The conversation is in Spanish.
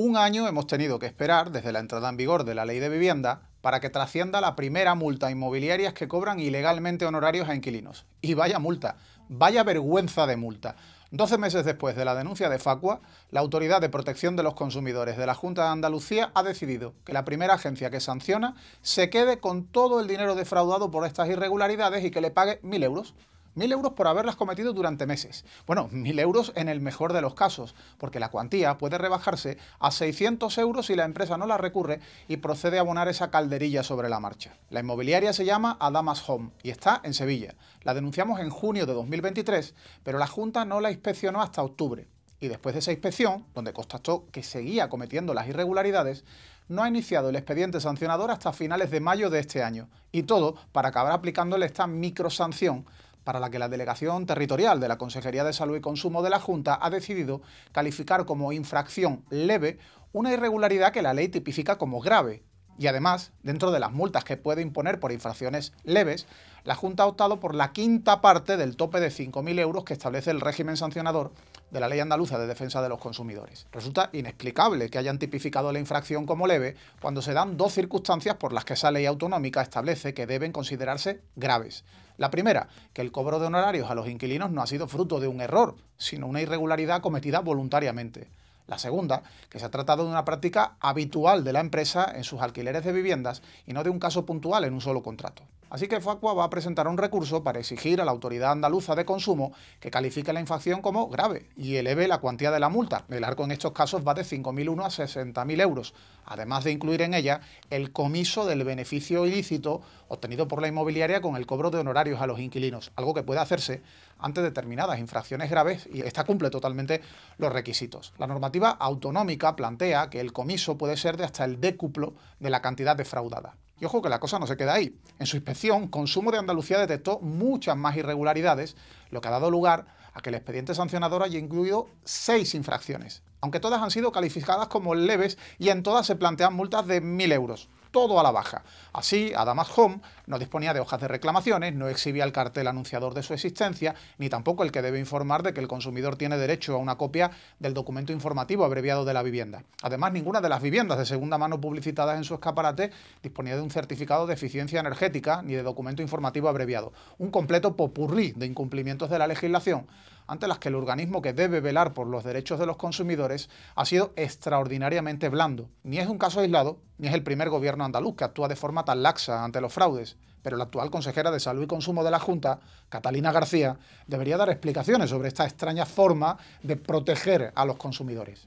Un año hemos tenido que esperar desde la entrada en vigor de la ley de vivienda para que trascienda la primera multa inmobiliaria inmobiliarias que cobran ilegalmente honorarios a inquilinos. Y vaya multa, vaya vergüenza de multa. Doce meses después de la denuncia de Facua, la Autoridad de Protección de los Consumidores de la Junta de Andalucía ha decidido que la primera agencia que sanciona se quede con todo el dinero defraudado por estas irregularidades y que le pague 1.000 euros. 1.000 euros por haberlas cometido durante meses. Bueno, 1.000 euros en el mejor de los casos, porque la cuantía puede rebajarse a 600 euros si la empresa no la recurre y procede a abonar esa calderilla sobre la marcha. La inmobiliaria se llama Adamas Home y está en Sevilla. La denunciamos en junio de 2023, pero la Junta no la inspeccionó hasta octubre. Y después de esa inspección, donde constató que seguía cometiendo las irregularidades, no ha iniciado el expediente sancionador hasta finales de mayo de este año, y todo para acabar aplicándole esta microsanción para la que la Delegación Territorial de la Consejería de Salud y Consumo de la Junta ha decidido calificar como infracción leve una irregularidad que la ley tipifica como grave, y además, dentro de las multas que puede imponer por infracciones leves, la Junta ha optado por la quinta parte del tope de 5.000 euros que establece el régimen sancionador de la Ley Andaluza de Defensa de los Consumidores. Resulta inexplicable que hayan tipificado la infracción como leve cuando se dan dos circunstancias por las que esa ley autonómica establece que deben considerarse graves. La primera, que el cobro de honorarios a los inquilinos no ha sido fruto de un error, sino una irregularidad cometida voluntariamente. La segunda, que se ha tratado de una práctica habitual de la empresa en sus alquileres de viviendas y no de un caso puntual en un solo contrato. Así que Facua va a presentar un recurso para exigir a la Autoridad Andaluza de Consumo que califique la infracción como grave y eleve la cuantía de la multa. El arco en estos casos va de 5.001 a 60.000 euros, además de incluir en ella el comiso del beneficio ilícito obtenido por la inmobiliaria con el cobro de honorarios a los inquilinos, algo que puede hacerse ante determinadas infracciones graves y esta cumple totalmente los requisitos. La normativa autonómica plantea que el comiso puede ser de hasta el décuplo de la cantidad defraudada. Y ojo que la cosa no se queda ahí. En su inspección, Consumo de Andalucía detectó muchas más irregularidades, lo que ha dado lugar a que el expediente sancionador haya incluido seis infracciones aunque todas han sido calificadas como leves y en todas se plantean multas de 1.000 euros. Todo a la baja. Así, Adamas Home no disponía de hojas de reclamaciones, no exhibía el cartel anunciador de su existencia, ni tampoco el que debe informar de que el consumidor tiene derecho a una copia del documento informativo abreviado de la vivienda. Además, ninguna de las viviendas de segunda mano publicitadas en su escaparate disponía de un certificado de eficiencia energética ni de documento informativo abreviado. Un completo popurrí de incumplimientos de la legislación ante las que el organismo que debe velar por los derechos de los consumidores ha sido extraordinariamente blando. Ni es un caso aislado, ni es el primer gobierno andaluz que actúa de forma tan laxa ante los fraudes, pero la actual consejera de Salud y Consumo de la Junta, Catalina García, debería dar explicaciones sobre esta extraña forma de proteger a los consumidores.